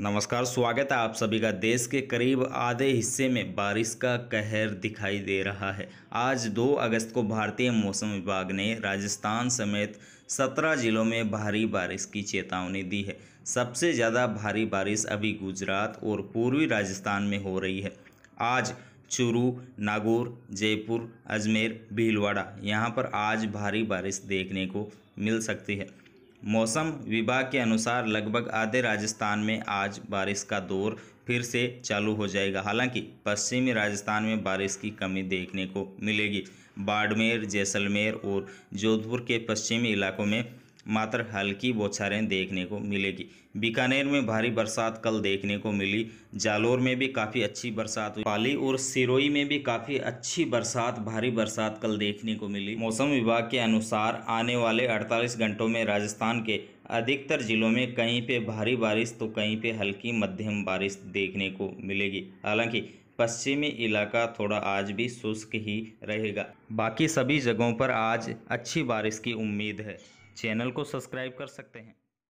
नमस्कार स्वागत है आप सभी का देश के करीब आधे हिस्से में बारिश का कहर दिखाई दे रहा है आज 2 अगस्त को भारतीय मौसम विभाग ने राजस्थान समेत 17 जिलों में भारी बारिश की चेतावनी दी है सबसे ज़्यादा भारी बारिश अभी गुजरात और पूर्वी राजस्थान में हो रही है आज चूरू नागौर जयपुर अजमेर भीलवाड़ा यहाँ पर आज भारी बारिश देखने को मिल सकती है मौसम विभाग के अनुसार लगभग आधे राजस्थान में आज बारिश का दौर फिर से चालू हो जाएगा हालांकि पश्चिमी राजस्थान में बारिश की कमी देखने को मिलेगी बाड़मेर जैसलमेर और जोधपुर के पश्चिमी इलाकों में मात्र हल्की बौछारें देखने को मिलेगी बीकानेर में भारी बरसात कल देखने को मिली जालोर में भी काफ़ी अच्छी बरसात हुई पाली और सिरोई में भी काफ़ी अच्छी बरसात भारी बरसात कल देखने को मिली मौसम विभाग के अनुसार आने वाले 48 घंटों में राजस्थान के अधिकतर जिलों में कहीं पे भारी बारिश तो कहीं पे हल्की मध्यम बारिश देखने को मिलेगी हालांकि पश्चिमी इलाका थोड़ा आज भी शुष्क ही रहेगा बाकी सभी जगहों पर आज अच्छी बारिश की उम्मीद है चैनल को सब्सक्राइब कर सकते हैं